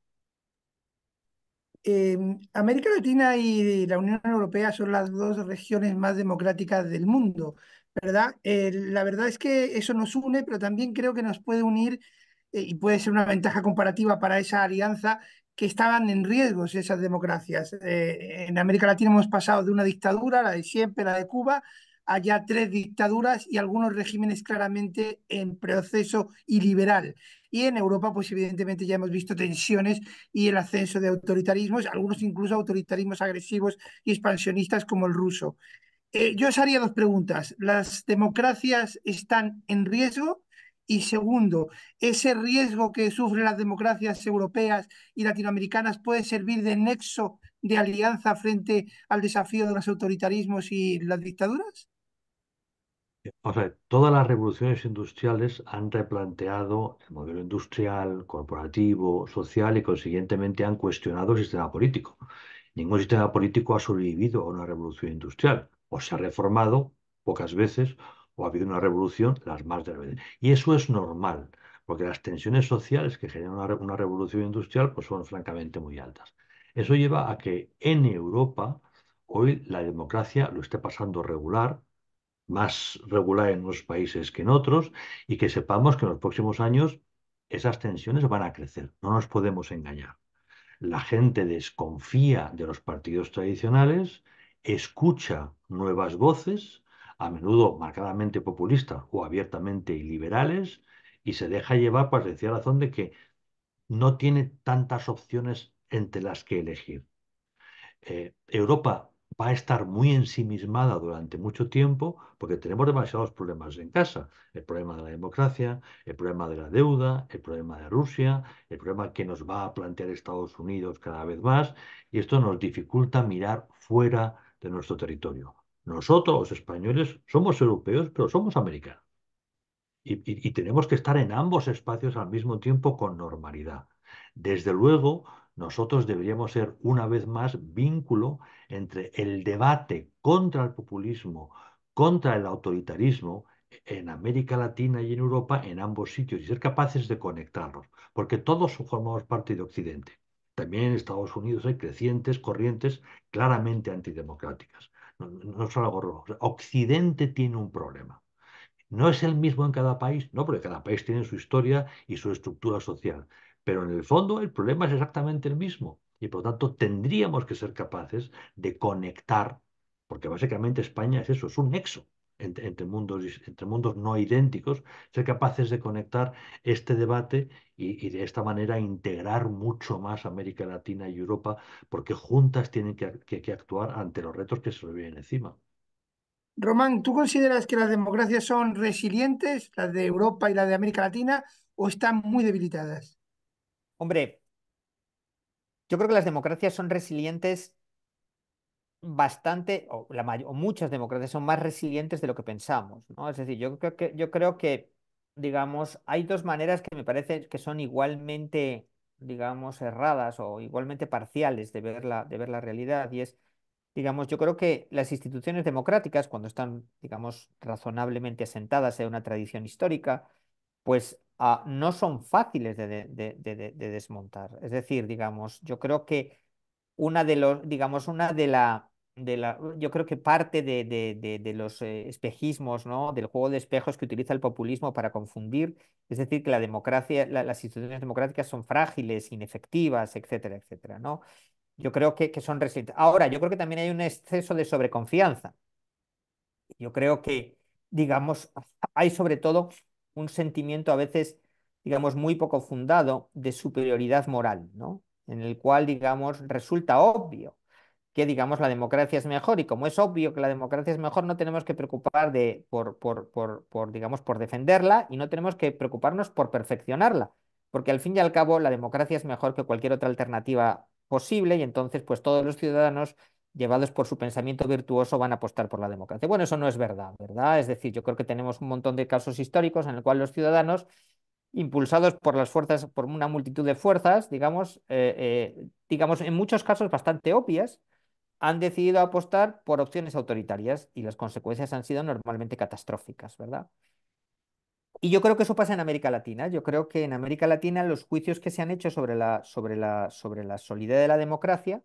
Em, América Latina y la Unión Europea son las dos regiones más democráticas del mundo, ¿verdad? Eh, la verdad es que eso nos une, pero también creo que nos puede unir eh, y puede ser una ventaja comparativa para esa alianza que estaban en riesgo esas democracias. Eh, en América Latina hemos pasado de una dictadura, la de siempre, la de Cuba, ya tres dictaduras y algunos regímenes claramente en proceso iliberal. Y en Europa, pues evidentemente ya hemos visto tensiones y el ascenso de autoritarismos, algunos incluso autoritarismos agresivos y expansionistas como el ruso. Eh, yo os haría dos preguntas. ¿Las democracias están en riesgo? Y segundo, ¿ese riesgo que sufren las democracias europeas y latinoamericanas puede servir de nexo de alianza frente al desafío de los autoritarismos y las dictaduras? sea, todas las revoluciones industriales han replanteado el modelo industrial, corporativo, social y consiguientemente han cuestionado el sistema político. Ningún sistema político ha sobrevivido a una revolución industrial. O se ha reformado pocas veces o ha habido una revolución las más de vez. Y eso es normal, porque las tensiones sociales que generan una, una revolución industrial pues son francamente muy altas. Eso lleva a que en Europa hoy la democracia lo esté pasando regular, más regular en unos países que en otros y que sepamos que en los próximos años esas tensiones van a crecer, no nos podemos engañar. La gente desconfía de los partidos tradicionales, escucha nuevas voces, a menudo marcadamente populistas o abiertamente liberales, y se deja llevar por la razón de que no tiene tantas opciones entre las que elegir. Eh, Europa va a estar muy ensimismada durante mucho tiempo porque tenemos demasiados problemas en casa. El problema de la democracia, el problema de la deuda, el problema de Rusia, el problema que nos va a plantear Estados Unidos cada vez más, y esto nos dificulta mirar fuera de nuestro territorio. Nosotros, los españoles, somos europeos, pero somos americanos. Y, y tenemos que estar en ambos espacios al mismo tiempo con normalidad. Desde luego, nosotros deberíamos ser una vez más vínculo entre el debate contra el populismo, contra el autoritarismo en América Latina y en Europa, en ambos sitios, y ser capaces de conectarlos, porque todos formamos parte de Occidente. También en Estados Unidos hay crecientes corrientes claramente antidemocráticas. No, solo Occidente tiene un problema. ¿No es el mismo en cada país? No, porque cada país tiene su historia y su estructura social. Pero en el fondo el problema es exactamente el mismo y por lo tanto tendríamos que ser capaces de conectar, porque básicamente España es eso, es un nexo entre, mundos, entre mundos no idénticos, ser capaces de conectar este debate y, de esta manera integrar mucho más América Latina y Europa, porque juntas tienen que, actuar ante los retos que se encima. Román, ¿tú consideras que las democracias son resilientes, las de Europa y las de América Latina, o están muy debilitadas? Hombre, yo creo que las democracias son resilientes bastante, o, muchas democracias son más resilientes de lo que pensamos, ¿no? Es decir, yo creo que, yo creo que digamos, hay dos maneras que me parece que son igualmente, digamos, erradas o igualmente parciales de ver de ver la realidad, y es, digamos, yo creo que las instituciones democráticas, cuando están, digamos, razonablemente asentadas en una tradición histórica, pues Ah, no son fáciles de, desmontar. Es decir, digamos, yo creo que una de los, digamos, una de la, de la yo creo que parte de, los eh, espejismos, ¿no? Del juego de espejos que utiliza el populismo para confundir, es decir, que la democracia, las instituciones democráticas son frágiles, inefectivas, etcétera, etcétera, ¿no? Yo creo que, que son resistentes. Ahora, yo creo que también hay un exceso de sobreconfianza. Yo creo que, digamos, hay sobre todo un sentimiento a veces, digamos, muy poco fundado de superioridad moral, ¿no? En el cual, digamos, resulta obvio que, digamos, la democracia es mejor y como es obvio que la democracia es mejor, no tenemos que preocupar de, por, digamos, por defenderla y no tenemos que preocuparnos por perfeccionarla, porque al fin y al cabo la democracia es mejor que cualquier otra alternativa posible y entonces, pues todos los ciudadanos llevados por su pensamiento virtuoso, van a apostar por la democracia. Bueno, eso no es verdad, ¿verdad? Es decir, yo creo que tenemos un montón de casos históricos en el cual los ciudadanos, impulsados por las fuerzas, por una multitud de fuerzas, digamos, eh, eh, digamos, en muchos casos bastante obvias, han decidido apostar por opciones autoritarias y las consecuencias han sido normalmente catastróficas, ¿verdad? Y yo creo que eso pasa en América Latina. Yo creo que en América Latina los juicios que se han hecho sobre la, sobre la, sobre la solidez de la democracia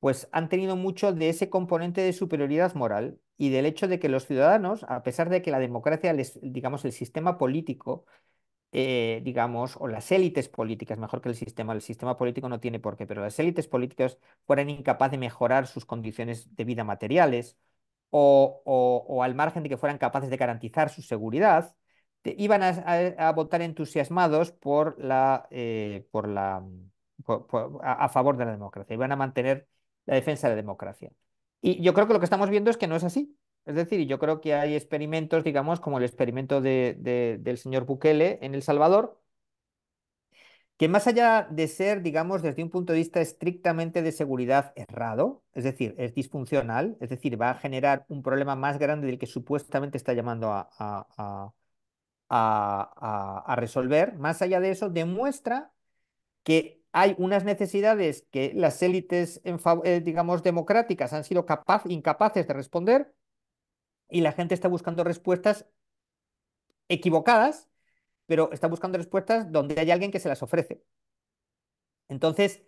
pues han tenido mucho de ese componente de superioridad moral y del hecho de que los ciudadanos, a pesar de que la democracia, les, digamos, el sistema político, eh, digamos, o las élites políticas, mejor que el sistema, el sistema político no tiene por qué, pero las élites políticas fueran incapaces de mejorar sus condiciones de vida materiales o, al margen de que fueran capaces de garantizar su seguridad, iban a, votar entusiasmados por la, eh, por la, a, a favor de la democracia, iban a mantener la defensa de la democracia. Y yo creo que lo que estamos viendo es que no es así. Es decir, yo creo que hay experimentos, digamos, como el experimento del señor Bukele en El Salvador, que más allá de ser, digamos, desde un punto de vista estrictamente de seguridad errado, es decir, es disfuncional, es decir, va a generar un problema más grande del que supuestamente está llamando a, a, a resolver, más allá de eso, demuestra que hay unas necesidades que las élites, eh, digamos, democráticas han sido incapaces de responder y la gente está buscando respuestas equivocadas, pero está buscando respuestas donde hay alguien que se las ofrece. Entonces,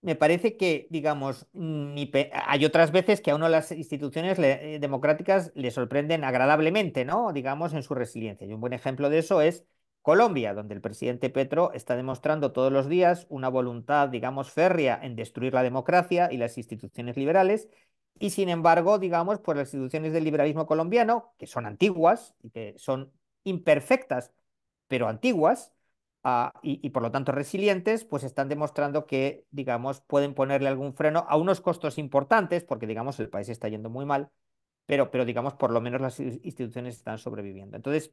me parece que, digamos, hay otras veces que a uno las instituciones eh, democráticas le sorprenden agradablemente, ¿no? Digamos, en su resiliencia. Y un buen ejemplo de eso es Colombia, donde el presidente Petro está demostrando todos los días una voluntad, digamos, férrea en destruir la democracia y las instituciones liberales, y sin embargo, digamos, por pues las instituciones del liberalismo colombiano, que son antiguas y que son imperfectas, pero antiguas, ah, y, por lo tanto resilientes, pues están demostrando que, digamos, pueden ponerle algún freno a unos costos importantes, porque, digamos, el país está yendo muy mal, pero, pero digamos, por lo menos las instituciones están sobreviviendo. Entonces,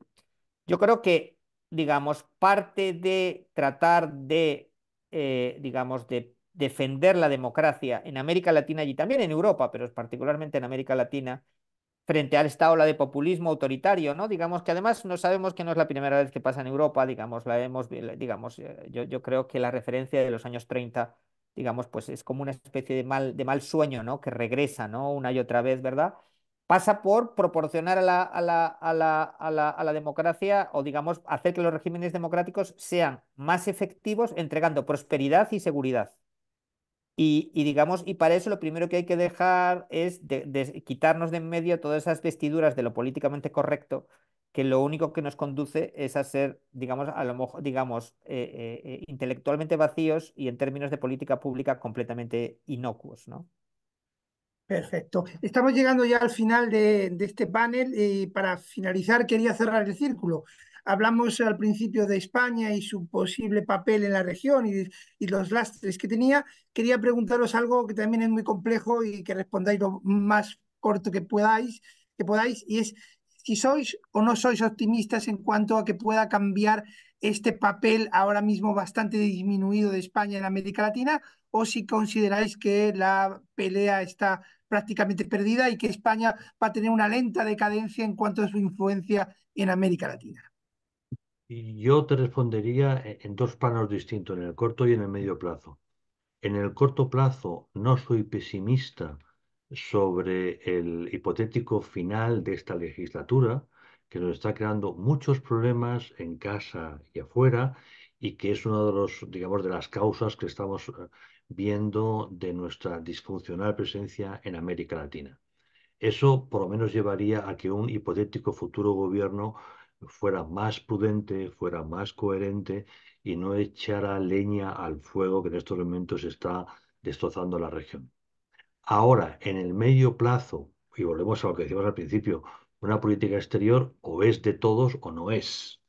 yo creo que digamos, parte de tratar de, eh, digamos, de defender la democracia en América Latina y también en Europa, pero particularmente en América Latina, frente a esta ola de populismo autoritario, ¿no? Digamos que además no sabemos que no es la primera vez que pasa en Europa, digamos, la hemos, digamos, eh, yo, creo que la referencia de los años 30, digamos, pues es como una especie de mal, de mal sueño, ¿no? Que regresa, ¿no? Una y otra vez, ¿verdad? pasa por proporcionar a la, a, la, a, la, a la, democracia o, digamos, hacer que los regímenes democráticos sean más efectivos entregando prosperidad y seguridad. Y, digamos, y para eso lo primero que hay que dejar es quitarnos de en medio todas esas vestiduras de lo políticamente correcto, que lo único que nos conduce es a ser, digamos, a lo digamos, eh, eh, eh, intelectualmente vacíos y en términos de política pública completamente inocuos, ¿no? Perfecto. Estamos llegando ya al final de, este panel y para finalizar quería cerrar el círculo. Hablamos al principio de España y su posible papel en la región y, y, los lastres que tenía. Quería preguntaros algo que también es muy complejo y que respondáis lo más corto que podáis, que podáis y es si sois o no sois optimistas en cuanto a que pueda cambiar este papel ahora mismo bastante disminuido de España en América Latina o si consideráis que la pelea está prácticamente perdida y que España va a tener una lenta decadencia en cuanto a su influencia en América Latina. Yo te respondería en dos planos distintos, en el corto y en el medio plazo. En el corto plazo no soy pesimista sobre el hipotético final de esta legislatura, que nos está creando muchos problemas en casa y afuera, y que es una de los, digamos, de las causas que estamos eh, viendo de nuestra disfuncional presencia en América Latina. Eso por lo menos llevaría a que un hipotético futuro gobierno fuera más prudente, fuera más coherente y no echara leña al fuego que en estos momentos está destrozando la región. Ahora, en el medio plazo, y volvemos a lo que decíamos al principio, una política exterior o es de todos o no es.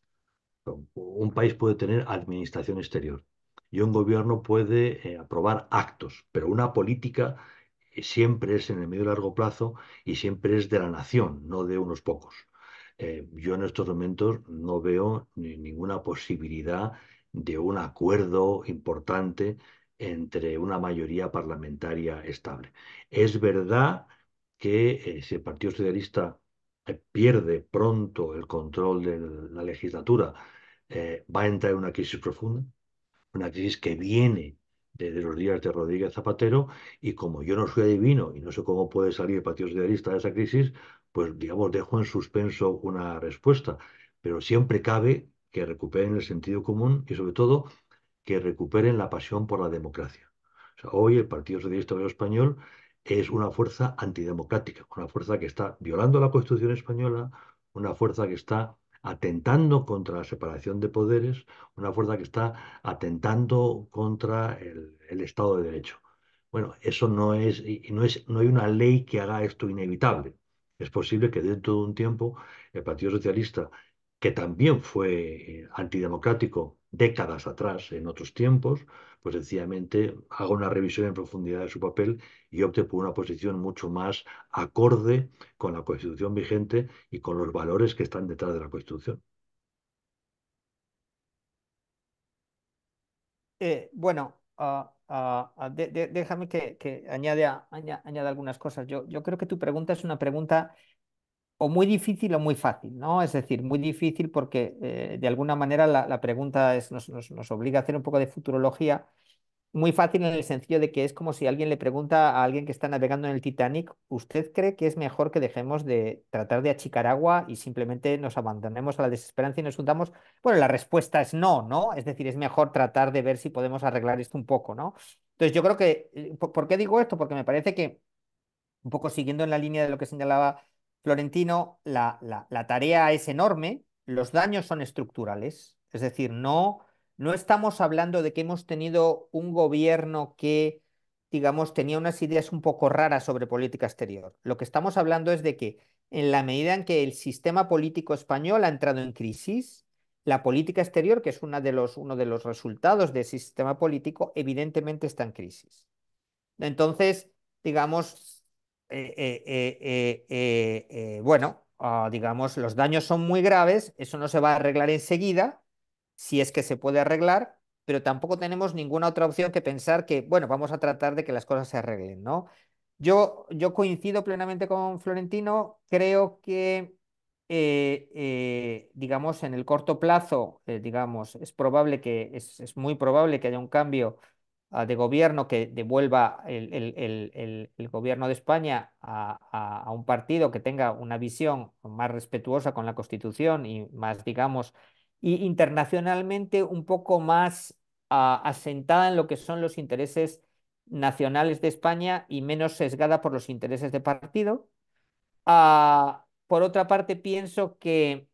Un país puede tener administración exterior, y un gobierno puede eh, aprobar actos, pero una política eh, siempre es en el medio y largo plazo y siempre es de la nación, no de unos pocos. Eh, yo en estos momentos no veo ninguna posibilidad de un acuerdo importante entre una mayoría parlamentaria estable. Es verdad que si el Partido Socialista pierde pronto el control de la legislatura, va a entrar en una crisis profunda una crisis que viene desde los días de Rodríguez Zapatero y como yo no soy adivino y no sé cómo puede salir el Partido Socialista de esa crisis, pues digamos dejo en suspenso una respuesta. Pero siempre cabe que recuperen el sentido común y sobre todo que recuperen la pasión por la democracia. hoy el Partido Socialista Español es una fuerza antidemocrática, una fuerza que está violando la Constitución española, una fuerza que está atentando contra la separación de poderes, una fuerza que está atentando contra el, Estado de Derecho. Bueno, eso no es, no es, no hay una ley que haga esto inevitable. Es posible que dentro de un tiempo el Partido Socialista, que también fue eh, antidemocrático décadas atrás, en otros tiempos, pues sencillamente haga una revisión en profundidad de su papel y opte por una posición mucho más acorde con la Constitución vigente y con los valores que están detrás de la Constitución. Eh, bueno, ah, ah, ah, déjame que, añada añade, algunas cosas. Yo, yo creo que tu pregunta es una pregunta o muy difícil o muy fácil, ¿no? Es decir, muy difícil porque eh, de alguna manera la, pregunta nos, obliga a hacer un poco de futurología. Muy fácil en el sentido de que es como si alguien le pregunta a alguien que está navegando en el Titanic, ¿usted cree que es mejor que dejemos de tratar de achicar agua y simplemente nos abandonemos a la desesperanza y nos juntamos? Bueno, la respuesta es no, ¿no? Es decir, es mejor tratar de ver si podemos arreglar esto un poco, ¿no? Entonces yo creo que, eh, ¿por qué digo esto? Porque me parece que, un poco siguiendo en la línea de lo que señalaba Florentino, la, tarea es enorme, los daños son estructurales, es decir, no, no estamos hablando de que hemos tenido un gobierno que, digamos, tenía unas ideas un poco raras sobre política exterior. Lo que estamos hablando es de que en la medida en que el sistema político español ha entrado en crisis, la política exterior, que es una de los, uno de los resultados de ese sistema político, evidentemente está en crisis. Entonces, digamos, eh, eh, eh, bueno, ah, digamos, los daños son muy graves, eso no se va a arreglar enseguida, si es que se puede arreglar, pero tampoco tenemos ninguna otra opción que pensar que, bueno, vamos a tratar de que las cosas se arreglen, ¿no? Yo, yo coincido plenamente con Florentino, creo que, digamos, en el corto plazo, digamos, es probable que, es, es, muy probable que haya un cambio Ah, de gobierno que devuelva el, gobierno de España a, un partido que tenga una visión más respetuosa con la Constitución y más, digamos, y internacionalmente un poco más ah, asentada en lo que son los intereses nacionales de España y menos sesgada por los intereses de partido. Ah, por otra parte, pienso que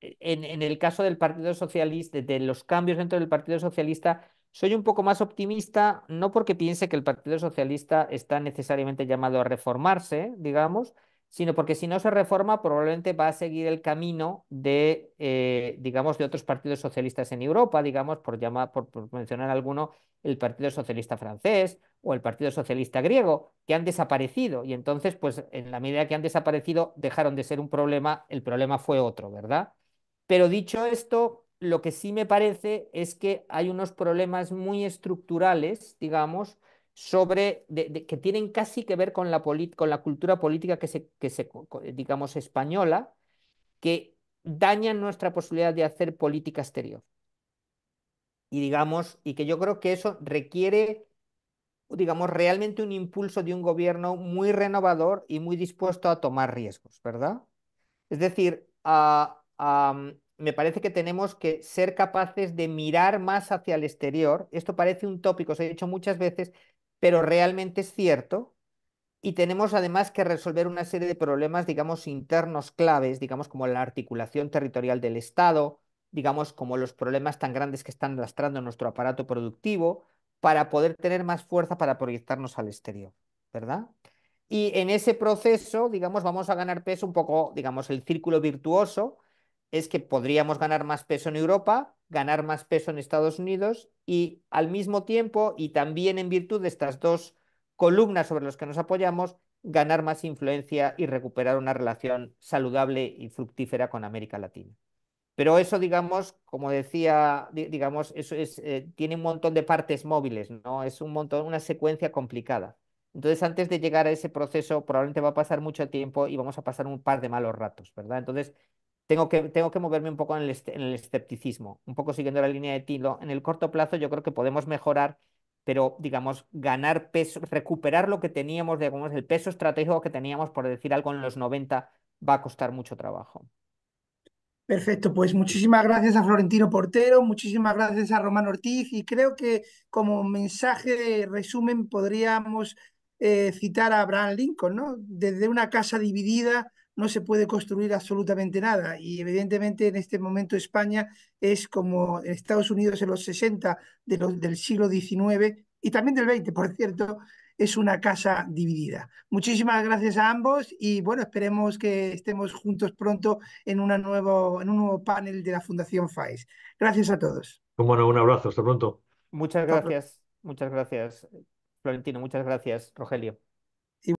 en, en el caso del Partido Socialista, de los cambios dentro del Partido Socialista, soy un poco más optimista, no porque piense que el Partido Socialista está necesariamente llamado a reformarse, digamos, sino porque si no se reforma probablemente va a seguir el camino de, eh, digamos, de otros partidos socialistas en Europa, digamos, por, llamar por, mencionar alguno, el Partido Socialista francés o el Partido Socialista griego, que han desaparecido. Y entonces, pues en la medida que han desaparecido, dejaron de ser un problema, el problema fue otro, ¿verdad? Pero dicho esto, lo que sí me parece es que hay unos problemas muy estructurales, digamos, sobre que tienen casi que ver con la, con la cultura política que se, que digamos, española, que dañan nuestra posibilidad de hacer política exterior. Y digamos, y que yo creo que eso requiere, digamos, realmente un impulso de un gobierno muy renovador y muy dispuesto a tomar riesgos, ¿verdad? Es decir, a me parece que tenemos que ser capaces de mirar más hacia el exterior. Esto parece un tópico, se ha dicho muchas veces, pero realmente es cierto. Y tenemos además que resolver una serie de problemas, digamos, internos claves, digamos, como la articulación territorial del Estado, digamos, como los problemas tan grandes que están lastrando nuestro aparato productivo, para poder tener más fuerza para proyectarnos al exterior, ¿verdad? Y en ese proceso, digamos, vamos a ganar peso un poco, digamos, el círculo virtuoso, es que podríamos ganar más peso en Europa, ganar más peso en Estados Unidos y al mismo tiempo, y también en virtud de estas dos columnas sobre las que nos apoyamos, ganar más influencia y recuperar una relación saludable y fructífera con América Latina. Pero eso, digamos, como decía, digamos, eso es, eh, tiene un montón de partes móviles, ¿no? Es un montón, una secuencia complicada. Entonces, antes de llegar a ese proceso, probablemente va a pasar mucho tiempo y vamos a pasar un par de malos ratos, ¿verdad? Entonces, tengo que, tengo que moverme un poco en el, escepticismo, un poco siguiendo la línea de Tilo. En el corto plazo yo creo que podemos mejorar, pero digamos, ganar peso, recuperar lo que teníamos, digamos, el peso estratégico que teníamos, por decir algo, en los 90 va a costar mucho trabajo. Perfecto, pues muchísimas gracias a Florentino Portero, muchísimas gracias a Román Ortiz y creo que como mensaje de resumen podríamos eh, citar a Abraham Lincoln, ¿no? Desde una casa dividida no se puede construir absolutamente nada. Y evidentemente en este momento España es como Estados Unidos en los 60 del siglo XIX y también del XX, por cierto, es una casa dividida. Muchísimas gracias a ambos y bueno, esperemos que estemos juntos pronto en, nuevo, en un nuevo panel de la Fundación FAES. Gracias a todos. Bueno, un abrazo, hasta pronto. Muchas gracias, muchas gracias, Florentino, muchas gracias, Rogelio.